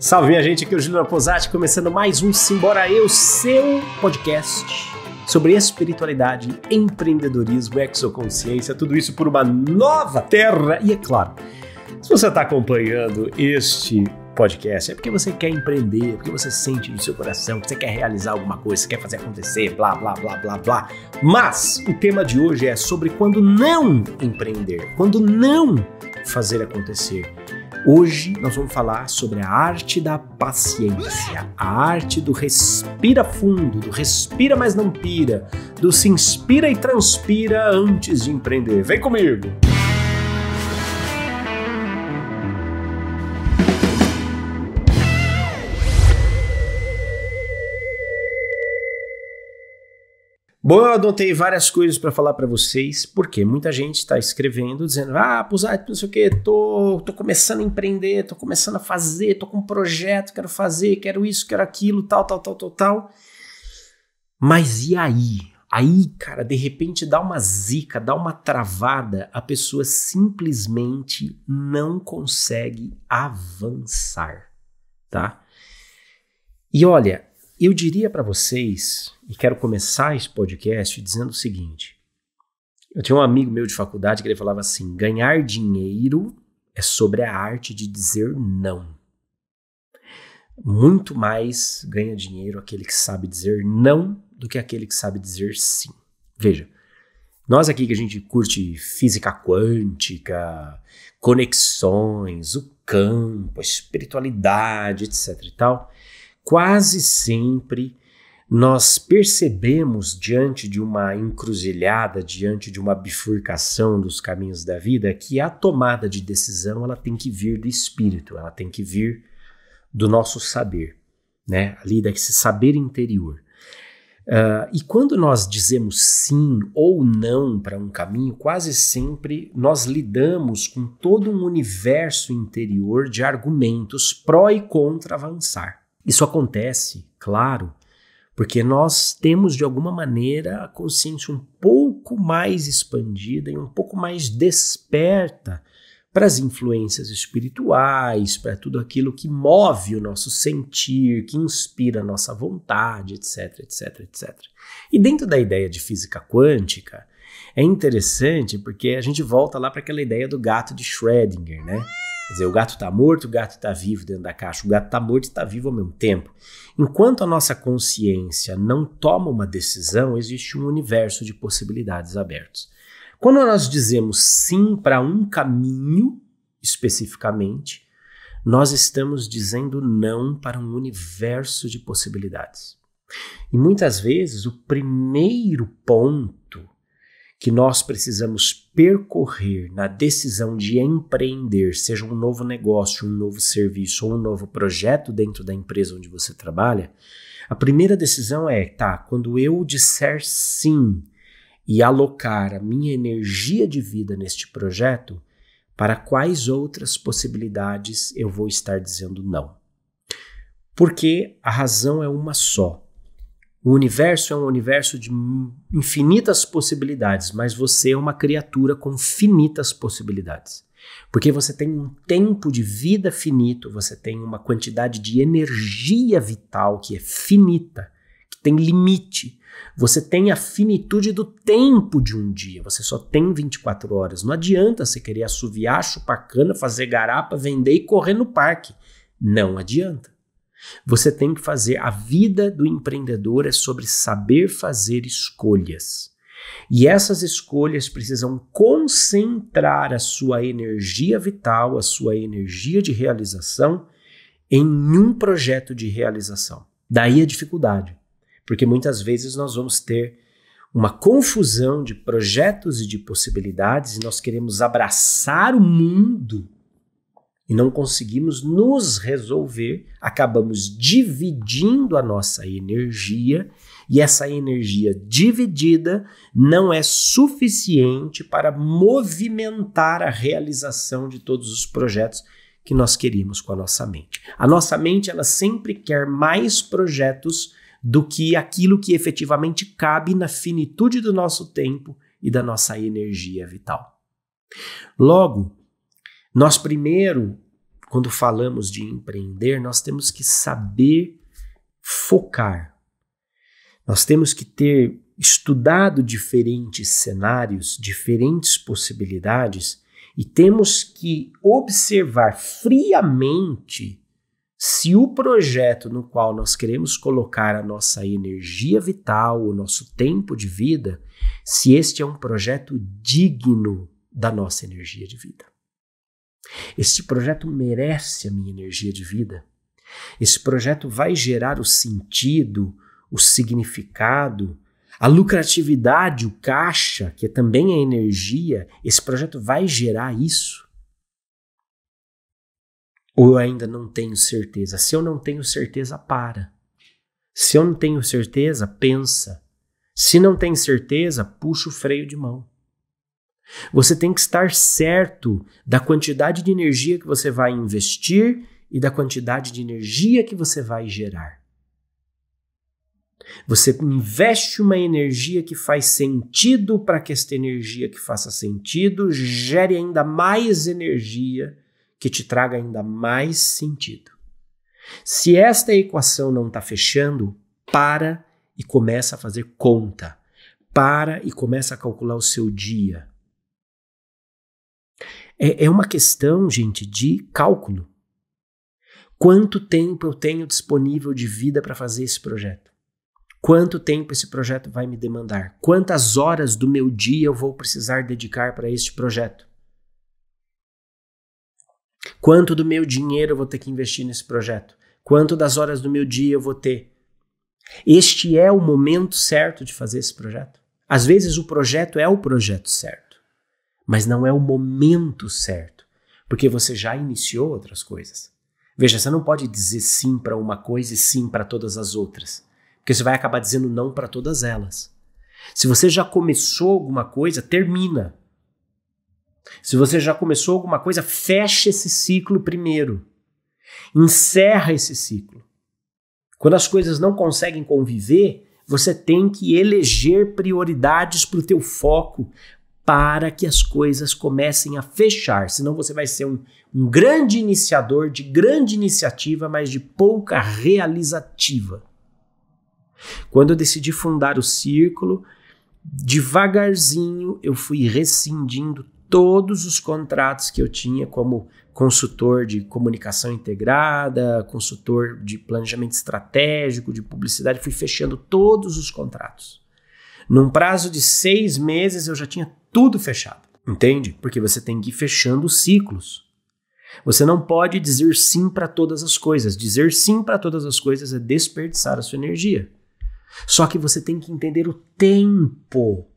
Salve minha gente, aqui é o Júlio Posati, começando mais um Simbora Eu, seu podcast sobre espiritualidade, empreendedorismo, exoconsciência, tudo isso por uma nova terra. E é claro, se você está acompanhando este podcast, é porque você quer empreender, é porque você sente no seu coração que você quer realizar alguma coisa, quer fazer acontecer, blá, blá, blá, blá, blá. Mas o tema de hoje é sobre quando não empreender, quando não fazer acontecer Hoje nós vamos falar sobre a arte da paciência, a arte do respira fundo, do respira mas não pira, do se inspira e transpira antes de empreender. Vem comigo! Bom, eu adotei várias coisas para falar para vocês, porque muita gente está escrevendo, dizendo, ah, Pusat, ah, não sei o que, tô, tô começando a empreender, tô começando a fazer, tô com um projeto, quero fazer, quero isso, quero aquilo, tal, tal, tal, tal, tal. Mas e aí? Aí, cara, de repente dá uma zica, dá uma travada, a pessoa simplesmente não consegue avançar, tá? E olha, eu diria para vocês, e quero começar esse podcast dizendo o seguinte: eu tinha um amigo meu de faculdade que ele falava assim: ganhar dinheiro é sobre a arte de dizer não. Muito mais ganha dinheiro aquele que sabe dizer não do que aquele que sabe dizer sim. Veja, nós aqui que a gente curte física quântica, conexões, o campo, a espiritualidade, etc e tal, Quase sempre nós percebemos diante de uma encruzilhada, diante de uma bifurcação dos caminhos da vida, que a tomada de decisão ela tem que vir do espírito, ela tem que vir do nosso saber, né? Ali desse saber interior. Uh, e quando nós dizemos sim ou não para um caminho, quase sempre nós lidamos com todo um universo interior de argumentos pró e contra avançar. Isso acontece, claro, porque nós temos de alguma maneira a consciência um pouco mais expandida e um pouco mais desperta para as influências espirituais, para tudo aquilo que move o nosso sentir, que inspira a nossa vontade, etc, etc, etc. E dentro da ideia de física quântica, é interessante porque a gente volta lá para aquela ideia do gato de Schrödinger, né? Quer dizer, o gato está morto, o gato está vivo dentro da caixa, o gato está morto e está vivo ao mesmo tempo. Enquanto a nossa consciência não toma uma decisão, existe um universo de possibilidades abertos. Quando nós dizemos sim para um caminho, especificamente, nós estamos dizendo não para um universo de possibilidades. E muitas vezes o primeiro ponto que nós precisamos percorrer na decisão de empreender, seja um novo negócio, um novo serviço ou um novo projeto dentro da empresa onde você trabalha, a primeira decisão é, tá, quando eu disser sim e alocar a minha energia de vida neste projeto, para quais outras possibilidades eu vou estar dizendo não? Porque a razão é uma só o universo é um universo de infinitas possibilidades, mas você é uma criatura com finitas possibilidades. Porque você tem um tempo de vida finito, você tem uma quantidade de energia vital que é finita, que tem limite. Você tem a finitude do tempo de um dia, você só tem 24 horas. Não adianta você querer assoviar, chupar cana, fazer garapa, vender e correr no parque. Não adianta. Você tem que fazer. A vida do empreendedor é sobre saber fazer escolhas. E essas escolhas precisam concentrar a sua energia vital, a sua energia de realização em um projeto de realização. Daí a dificuldade, porque muitas vezes nós vamos ter uma confusão de projetos e de possibilidades e nós queremos abraçar o mundo e não conseguimos nos resolver, acabamos dividindo a nossa energia e essa energia dividida não é suficiente para movimentar a realização de todos os projetos que nós queríamos com a nossa mente. A nossa mente ela sempre quer mais projetos do que aquilo que efetivamente cabe na finitude do nosso tempo e da nossa energia vital. Logo, nós primeiro, quando falamos de empreender, nós temos que saber focar. Nós temos que ter estudado diferentes cenários, diferentes possibilidades e temos que observar friamente se o projeto no qual nós queremos colocar a nossa energia vital, o nosso tempo de vida, se este é um projeto digno da nossa energia de vida. Este projeto merece a minha energia de vida. Esse projeto vai gerar o sentido, o significado, a lucratividade, o caixa, que é também é energia. Esse projeto vai gerar isso? Ou eu ainda não tenho certeza? Se eu não tenho certeza, para. Se eu não tenho certeza, pensa. Se não tem certeza, puxa o freio de mão. Você tem que estar certo da quantidade de energia que você vai investir e da quantidade de energia que você vai gerar. Você investe uma energia que faz sentido para que esta energia que faça sentido gere ainda mais energia que te traga ainda mais sentido. Se esta equação não está fechando, para e começa a fazer conta. Para e começa a calcular o seu dia. É, é uma questão, gente, de cálculo. Quanto tempo eu tenho disponível de vida para fazer esse projeto? Quanto tempo esse projeto vai me demandar? Quantas horas do meu dia eu vou precisar dedicar para este projeto? Quanto do meu dinheiro eu vou ter que investir nesse projeto? Quanto das horas do meu dia eu vou ter? Este é o momento certo de fazer esse projeto? Às vezes o projeto é o projeto certo mas não é o momento certo, porque você já iniciou outras coisas. Veja, você não pode dizer sim para uma coisa e sim para todas as outras, porque você vai acabar dizendo não para todas elas. Se você já começou alguma coisa, termina. Se você já começou alguma coisa, fecha esse ciclo primeiro. Encerra esse ciclo. Quando as coisas não conseguem conviver, você tem que eleger prioridades para o teu foco, para que as coisas comecem a fechar. Senão você vai ser um, um grande iniciador de grande iniciativa, mas de pouca realizativa. Quando eu decidi fundar o círculo, devagarzinho eu fui rescindindo todos os contratos que eu tinha como consultor de comunicação integrada, consultor de planejamento estratégico, de publicidade, fui fechando todos os contratos. Num prazo de seis meses eu já tinha tudo fechado, entende? Porque você tem que ir fechando ciclos. Você não pode dizer sim para todas as coisas. Dizer sim para todas as coisas é desperdiçar a sua energia. Só que você tem que entender o tempo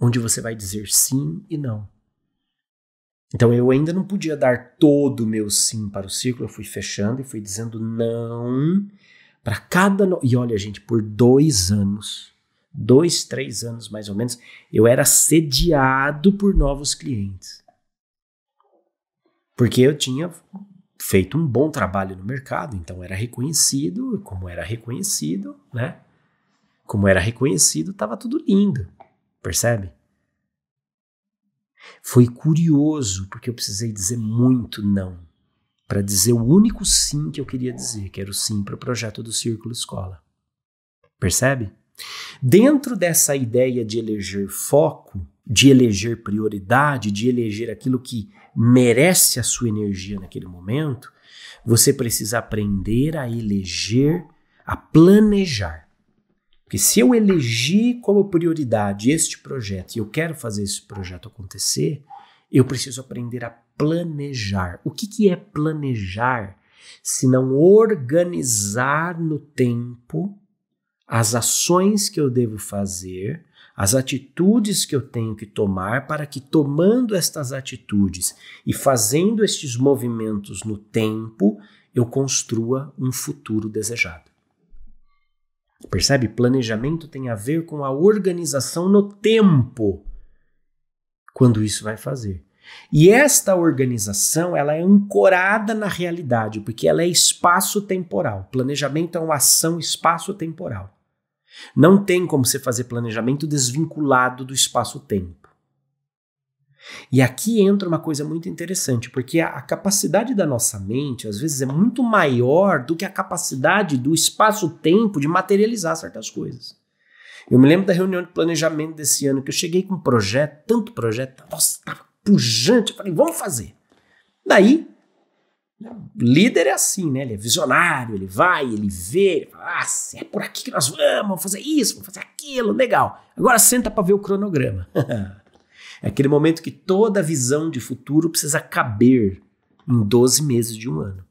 onde você vai dizer sim e não. Então eu ainda não podia dar todo o meu sim para o ciclo, eu fui fechando e fui dizendo não para cada. No... E olha, gente, por dois anos dois, três anos mais ou menos, eu era sediado por novos clientes. Porque eu tinha feito um bom trabalho no mercado, então era reconhecido, como era reconhecido, né? Como era reconhecido, estava tudo lindo, percebe? Foi curioso, porque eu precisei dizer muito não, para dizer o único sim que eu queria dizer, que era o sim para o projeto do Círculo Escola. Percebe? Dentro dessa ideia de eleger foco, de eleger prioridade, de eleger aquilo que merece a sua energia naquele momento, você precisa aprender a eleger, a planejar. Porque se eu elegi como prioridade este projeto e eu quero fazer esse projeto acontecer, eu preciso aprender a planejar. O que, que é planejar? Se não organizar no tempo as ações que eu devo fazer, as atitudes que eu tenho que tomar, para que tomando estas atitudes e fazendo estes movimentos no tempo, eu construa um futuro desejado. Percebe? Planejamento tem a ver com a organização no tempo. Quando isso vai fazer. E esta organização, ela é ancorada na realidade, porque ela é espaço-temporal. Planejamento é uma ação espaço-temporal. Não tem como você fazer planejamento desvinculado do espaço-tempo. E aqui entra uma coisa muito interessante, porque a, capacidade da nossa mente, às vezes, é muito maior do que a capacidade do espaço-tempo de materializar certas coisas. Eu me lembro da reunião de planejamento desse ano, que eu cheguei com um projeto, tanto projeto, nossa, tava pujante, eu falei, vamos fazer. Daí, Líder é assim, né? Ele é visionário, ele vai, ele vê, ele fala, ah, é por aqui que nós vamos, vamos fazer isso, vamos fazer aquilo, legal. Agora senta para ver o cronograma. é aquele momento que toda visão de futuro precisa caber em 12 meses de um ano.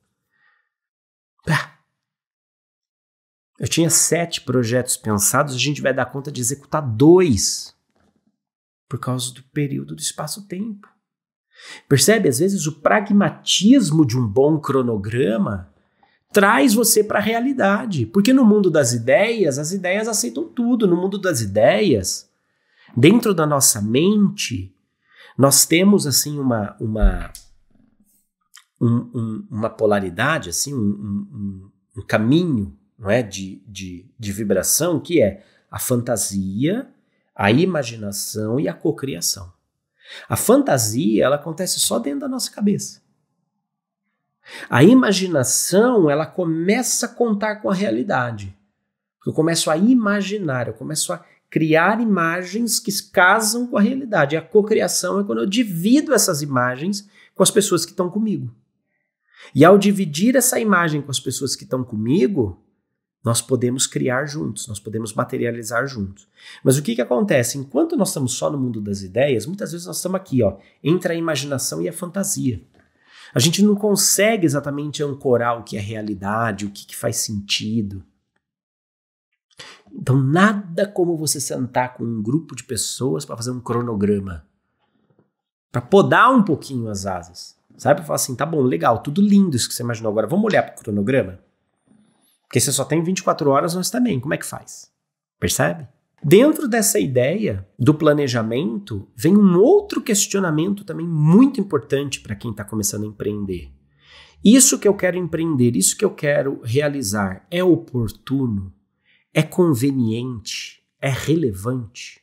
Eu tinha sete projetos pensados, a gente vai dar conta de executar dois por causa do período do espaço-tempo. Percebe? Às vezes o pragmatismo de um bom cronograma traz você para a realidade. Porque no mundo das ideias, as ideias aceitam tudo. No mundo das ideias, dentro da nossa mente, nós temos assim uma uma um, um, uma polaridade, assim, um, um, caminho não é? de, de, de vibração que é a fantasia, a imaginação e a cocriação. A fantasia, ela acontece só dentro da nossa cabeça. A imaginação, ela começa a contar com a realidade. Eu começo a imaginar, eu começo a criar imagens que casam com a realidade. E a cocriação é quando eu divido essas imagens com as pessoas que estão comigo. E ao dividir essa imagem com as pessoas que estão comigo, nós podemos criar juntos, nós podemos materializar juntos. Mas o que, que acontece? Enquanto nós estamos só no mundo das ideias, muitas vezes nós estamos aqui, ó, entre a imaginação e a fantasia. A gente não consegue exatamente ancorar o que é realidade, o que, que faz sentido. Então, nada como você sentar com um grupo de pessoas para fazer um cronograma, para podar um pouquinho as asas. Sabe? Para falar assim, tá bom, legal, tudo lindo isso que você imaginou. Agora, vamos olhar para o cronograma? Porque você só tem 24 horas, não também. Como é que faz? Percebe? Dentro dessa ideia do planejamento, vem um outro questionamento também muito importante para quem está começando a empreender. Isso que eu quero empreender, isso que eu quero realizar é oportuno? É conveniente? É relevante?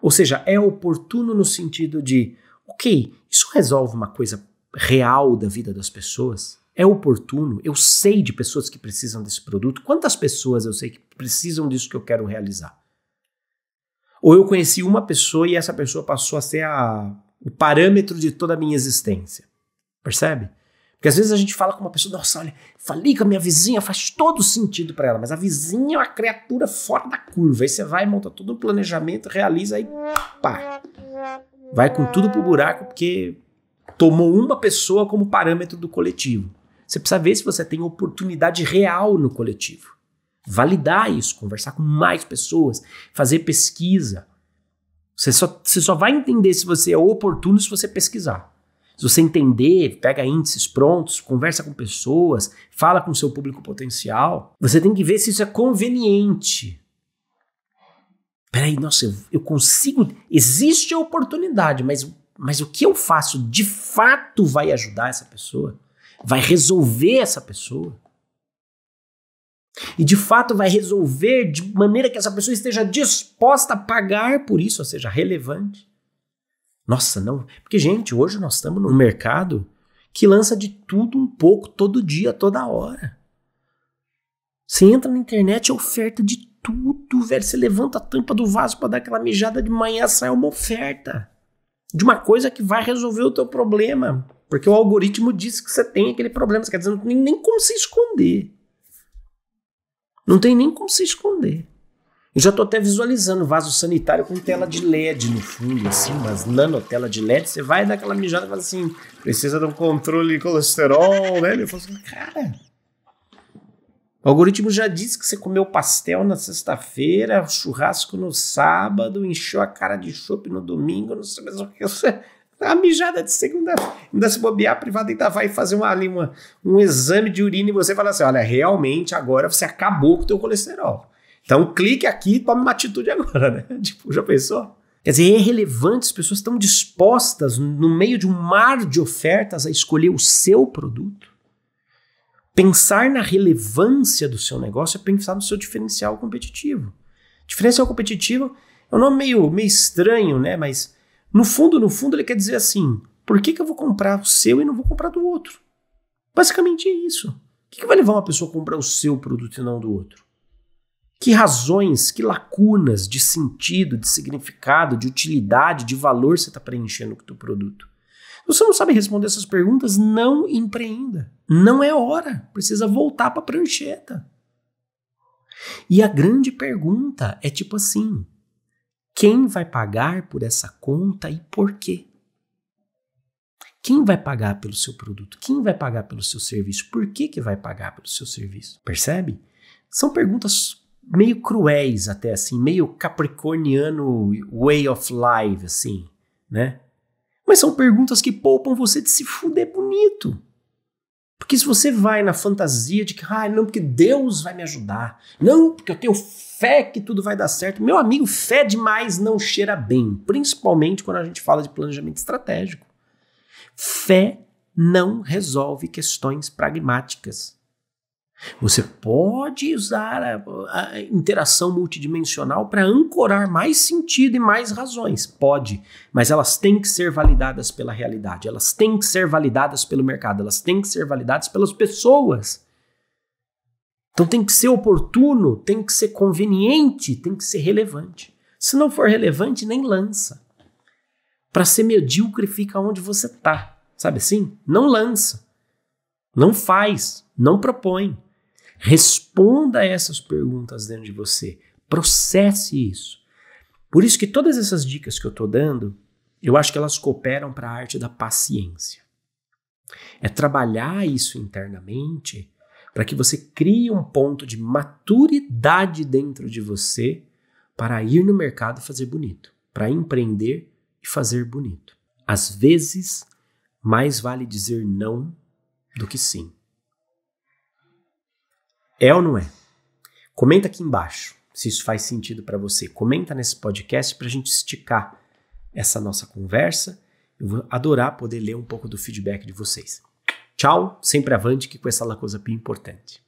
Ou seja, é oportuno no sentido de, ok, isso resolve uma coisa real da vida das pessoas? é oportuno, eu sei de pessoas que precisam desse produto, quantas pessoas eu sei que precisam disso que eu quero realizar? Ou eu conheci uma pessoa e essa pessoa passou a ser a, o parâmetro de toda a minha existência. Percebe? Porque às vezes a gente fala com uma pessoa, nossa, olha, falei tá com a minha vizinha, faz todo sentido para ela, mas a vizinha é uma criatura fora da curva. Aí você vai, monta todo o planejamento, realiza aí, pá. Vai com tudo pro buraco porque tomou uma pessoa como parâmetro do coletivo. Você precisa ver se você tem oportunidade real no coletivo. Validar isso, conversar com mais pessoas, fazer pesquisa. Você só, você só vai entender se você é oportuno se você pesquisar. Se você entender, pega índices prontos, conversa com pessoas, fala com seu público potencial. Você tem que ver se isso é conveniente. Peraí, nossa, eu, eu consigo. Existe a oportunidade, mas, mas o que eu faço de fato vai ajudar essa pessoa? vai resolver essa pessoa. E de fato vai resolver de maneira que essa pessoa esteja disposta a pagar por isso, ou seja, relevante. Nossa, não. Porque, gente, hoje nós estamos num mercado que lança de tudo um pouco, todo dia, toda hora. Você entra na internet, é oferta de tudo, velho. Você levanta a tampa do vaso para dar aquela mijada de manhã, sai uma oferta de uma coisa que vai resolver o teu problema. Porque o algoritmo diz que você tem aquele problema. Você quer dizer, não tem nem como se esconder. Não tem nem como se esconder. Eu já estou até visualizando vaso sanitário com tela de LED no fundo, assim, umas nanotela de LED. Você vai dar aquela mijada e fala assim: precisa de um controle de colesterol, né? Ele fala assim, cara. O algoritmo já disse que você comeu pastel na sexta-feira, churrasco no sábado, encheu a cara de chope no domingo, não sei mais o que. Você... A tá mijada de segunda, ainda se bobear, a privada ainda vai fazer uma, ali uma, um exame de urina e você fala assim: olha, realmente agora você acabou com o teu colesterol. Então clique aqui e tome uma atitude agora, né? Tipo, já pensou? Quer dizer, é relevante, as pessoas estão dispostas, no meio de um mar de ofertas, a escolher o seu produto. Pensar na relevância do seu negócio é pensar no seu diferencial competitivo. Diferencial competitivo é um nome meio, meio estranho, né? Mas no fundo, no fundo, ele quer dizer assim: por que, que eu vou comprar o seu e não vou comprar do outro? Basicamente é isso. O que, que vai levar uma pessoa a comprar o seu produto e não do outro? Que razões, que lacunas de sentido, de significado, de utilidade, de valor você está preenchendo com o teu produto? Você não sabe responder essas perguntas? Não empreenda. Não é hora. Precisa voltar para a prancheta. E a grande pergunta é tipo assim: quem vai pagar por essa conta e por quê? Quem vai pagar pelo seu produto? Quem vai pagar pelo seu serviço? Por que, que vai pagar pelo seu serviço? Percebe? São perguntas meio cruéis até assim, meio capricorniano way of life assim, né? Mas são perguntas que poupam você de se fuder bonito. Porque se você vai na fantasia de que, ah, não, porque Deus vai me ajudar. Não, porque eu tenho fé que tudo vai dar certo. Meu amigo, fé demais não cheira bem, principalmente quando a gente fala de planejamento estratégico. Fé não resolve questões pragmáticas. Você pode usar a, a interação multidimensional para ancorar mais sentido e mais razões. Pode, mas elas têm que ser validadas pela realidade, elas têm que ser validadas pelo mercado, elas têm que ser validadas pelas pessoas. Então tem que ser oportuno, tem que ser conveniente, tem que ser relevante. Se não for relevante, nem lança. Para ser medíocre, fica onde você está. Sabe assim? Não lança. Não faz. Não propõe. Responda a essas perguntas dentro de você. Processe isso. Por isso que todas essas dicas que eu estou dando, eu acho que elas cooperam para a arte da paciência. É trabalhar isso internamente para que você crie um ponto de maturidade dentro de você para ir no mercado fazer bonito, para empreender e fazer bonito. Às vezes, mais vale dizer não do que sim. É ou não é? Comenta aqui embaixo se isso faz sentido para você. Comenta nesse podcast para a gente esticar essa nossa conversa. Eu vou adorar poder ler um pouco do feedback de vocês. Tchau, sempre avante, que com essa coisa coisa é importante.